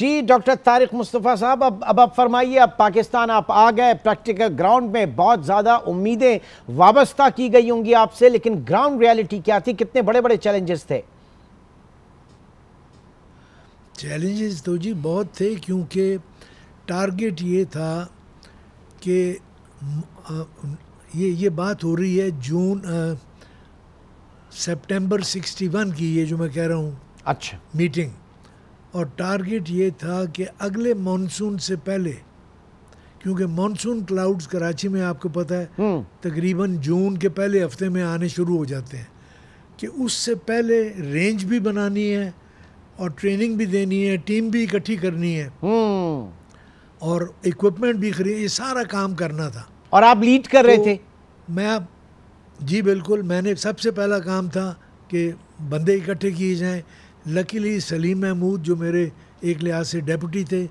जी doctor Tariq Mustafa साहब अब अब आप फरमाइए अब पाकिस्तान आप आ गए प्रैक्टिकल ग्राउंड में बहुत ज़्यादा उम्मीदें वाबस्ता की गई होंगी आपसे लेकिन ग्राउंड रियलिटी क्या थी कितने बड़े बड़े चैलेंजेस थे चैलेंजेस तो जी बहुत थे क्योंकि टारगेट ये था कि ये ये बात हो रही है जून सेप्टेम्बर सिक्सटी की ये जो मैं कह रहा हूँ अच्छा मीटिंग और टारगेट ये था कि अगले मानसून से पहले क्योंकि मानसून क्लाउड्स कराची में आपको पता है हम्म। तकरीबन जून के पहले हफ्ते में आने शुरू हो जाते हैं कि उससे पहले रेंज भी बनानी है और ट्रेनिंग भी देनी है टीम भी इकट्ठी करनी है हम्म। और इक्विपमेंट भी खरीद ये सारा काम करना था और आप लीड कर तो रहे थे मैं जी बिल्कुल मैंने सबसे पहला काम था कि बंदे इकट्ठे किए जाएं लकीली सलीम महमूद जो मेरे एक लिहाज से डेप्टी थे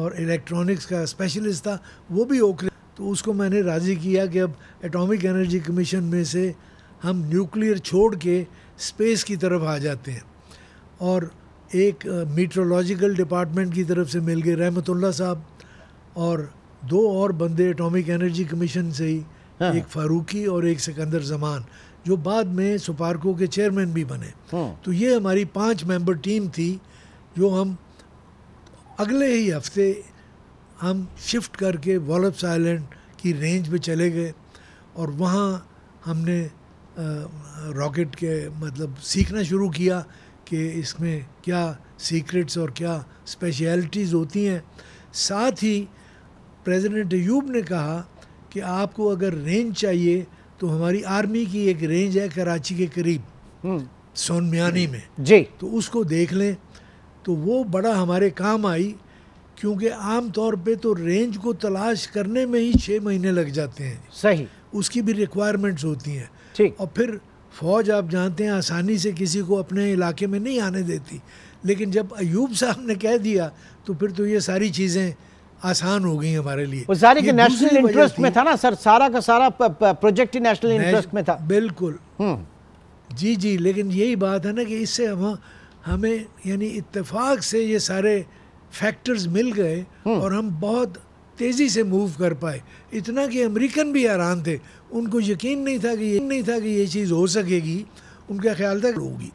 और इलेक्ट्रॉनिक्स का स्पेशलिस्ट था वो भी ओकले तो उसको मैंने राज़ी किया कि अब एटॉमिक एनर्जी कमीशन में से हम न्यूक्लियर छोड़ के स्पेस की तरफ आ जाते हैं और एक मीट्रोलॉजिकल डिपार्टमेंट की तरफ से मिल गए रहमतुल्ला साहब और दो और बंदे एटॉमिक एनर्जी कमीशन से ही हाँ। एक फारूकी और एक सिकंदर जमान जो बाद में सुपारको के चेयरमैन भी बने हाँ। तो ये हमारी पांच मेंबर टीम थी जो हम अगले ही हफ्ते हम शिफ्ट करके वॉलप्स आइलैंड की रेंज में चले गए और वहाँ हमने रॉकेट के मतलब सीखना शुरू किया कि इसमें क्या सीक्रेट्स और क्या स्पेशलिटीज़ होती हैं साथ ही प्रेसिडेंट यूब ने कहा कि आपको अगर रेंज चाहिए तो हमारी आर्मी की एक रेंज है कराची के करीब हम्म। सोनमियानी में जी तो उसको देख लें तो वो बड़ा हमारे काम आई क्योंकि आम तौर पे तो रेंज को तलाश करने में ही छः महीने लग जाते हैं सही उसकी भी रिक्वायरमेंट्स होती हैं ठीक और फिर फौज आप जानते हैं आसानी से किसी को अपने इलाके में नहीं आने देती लेकिन जब अयूब साहब ने कह दिया तो फिर तो ये सारी चीज़ें आसान हो गई हमारे लिए वो सारे के नेशनल इंटरेस्ट में था ना सर सारा का सारा प्रोजेक्ट ही नेशनल इंटरेस्ट में था बिल्कुल हम्म। जी जी लेकिन यही बात है ना कि इससे हम हमें यानी इत्तेफाक से ये सारे फैक्टर्स मिल गए हम्म। और हम बहुत तेज़ी से मूव कर पाए इतना कि अमेरिकन भी हैरान थे उनको यकीन नहीं था कि ये नहीं था कि ये चीज़ हो सकेगी उनका ख्याल था होगी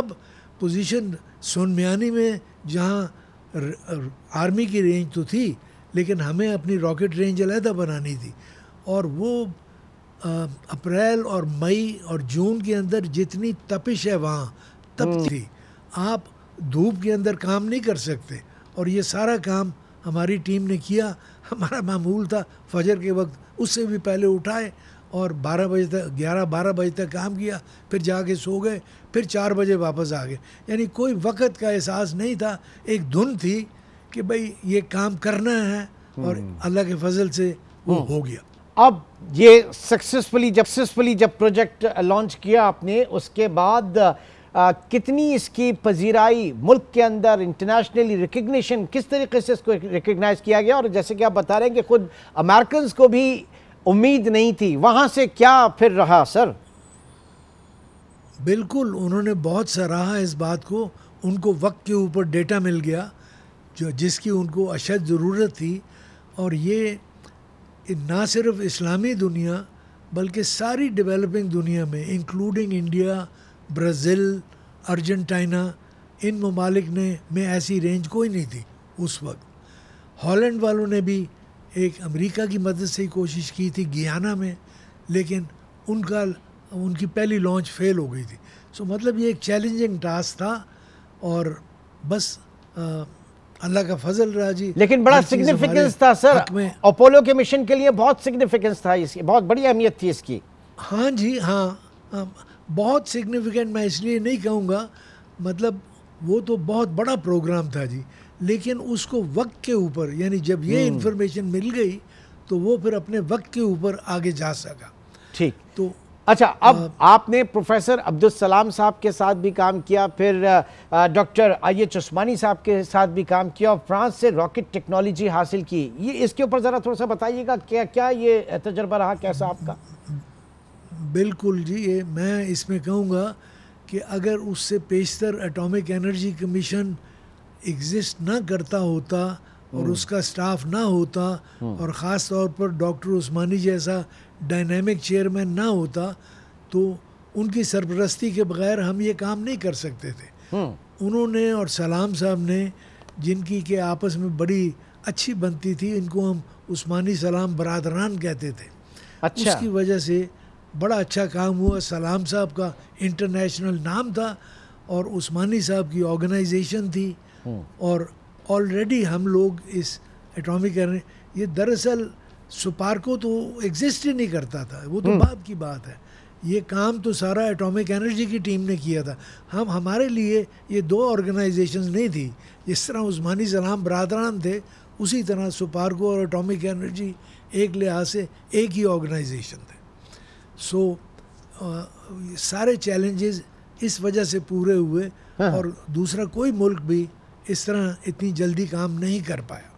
अब पोजीशन सोनमियानी में जहाँ आर्मी की रेंज तो थी लेकिन हमें अपनी रॉकेट रेंज अलहदा बनानी थी और वो अप्रैल और मई और जून के अंदर जितनी तपिश है वहाँ तप हम्म। थी आप धूप के अंदर काम नहीं कर सकते और ये सारा काम हमारी टीम ने किया हमारा मामूल था फजर के वक्त उससे भी पहले उठाए और 12 बजे तक 11 12 बजे तक काम किया फिर जाके सो गए फिर चार बजे वापस आ गए यानी कोई वक़्त का एहसास नहीं था एक धुन थी कि भाई ये काम करना है और हम्म। अल्लाह के फजल से वो हम्म। हो गया अब ये सक्सेसफुली जब सक्सेसफुली जब प्रोजेक्ट लॉन्च किया आपने उसके बाद आ, कितनी इसकी पजीराई मुल्क के अंदर इंटरनेशनली रिकग्निशन किस तरीके से इसको रिकग्नाइज़ किया गया और जैसे कि आप बता रहे हैं कि खुद अमेरिकन को भी उम्मीद नहीं थी वहाँ से क्या फिर रहा सर बिल्कुल उन्होंने बहुत सराहा इस बात को उनको वक्त के ऊपर डेटा मिल गया जो जिसकी उनको अशद ज़रूरत थी और ये ना सिर्फ इस्लामी दुनिया बल्कि सारी डेवलपिंग दुनिया में इंक्लूडिंग इंडिया ब्राज़ील अर्जेंटीना इन ममालिक ने में ऐसी रेंज कोई नहीं थी उस वक्त हॉलैंड वालों ने भी एक अमेरिका की मदद से ही कोशिश की थी गियाना में लेकिन उनका उनकी पहली लॉन्च फेल हो गई थी सो so, मतलब ये एक चैलेंजिंग टास्क था और बस अल्लाह का फजल रहा जी लेकिन बड़ा सिग्निफिकेंस था सर अपोलो के मिशन के लिए बहुत सिग्निफिकेंस था इसकी बहुत बड़ी अहमियत थी इसकी हाँ जी हाँ, हाँ बहुत सिग्निफिकेंट मैं इसलिए नहीं कहूँगा मतलब वो तो बहुत बड़ा प्रोग्राम था जी लेकिन उसको वक्त के ऊपर यानी जब ये इंफॉर्मेशन हम्म। मिल गई तो वो फिर अपने वक्त के ऊपर आगे जा सका ठीक तो अच्छा अब आ, आपने प्रोफेसर अब्दुल सलाम साहब के साथ भी काम किया फिर डॉक्टर आई एच उस्मानी साहब के साथ भी काम किया और फ्रांस से रॉकेट टेक्नोलॉजी हासिल की ये इसके ऊपर ज़रा थोड़ा सा बताइएगा क्या क्या ये तजर्बा रहा कैसा आपका बिल्कुल जी ये मैं इसमें कहूँगा कि अगर उससे पेशतर एटॉमिक एनर्जी कमीशन एग्जिस्ट ना करता होता और हम्म। उसका स्टाफ ना होता हम्म। और ख़ास तौर पर डॉक्टर उस्मानी जैसा डायनेमिक चेयरमैन ना होता तो उनकी सरपरस्ती के बगैर हम ये काम नहीं कर सकते थे हम्म। उन्होंने और सलाम साहब ने जिनकी के आपस में बड़ी अच्छी बनती थी इनको हम उस्मानी सलाम बरदरान कहते थे अच्छा। उसकी वजह से बड़ा अच्छा काम हुआ सलाम साहब का इंटरनेशनल नाम था और उस्मानी साहब की ऑर्गेनाइजेशन थी हम्म। और ऑलरेडी हम लोग इस एटॉमिक ये दरअसल सुपारको तो एग्जिस्ट ही नहीं करता था वो तो हम्म। बाप की बात है ये काम तो सारा एटॉमिक एनर्जी की टीम ने किया था हम हमारे लिए ये दो ऑर्गेनाइजेशन नहीं थी जिस तरह उस्मानी सलाम बरदरान थे उसी तरह सुपारको और एटॉमिक एनर्जी एक लिहाज से एक ही ऑर्गेनाइजेशन थे सो आ, सारे चैलेंजेस इस वजह से पूरे हुए हाँ। और दूसरा कोई मुल्क भी इस तरह इतनी जल्दी काम नहीं कर पाया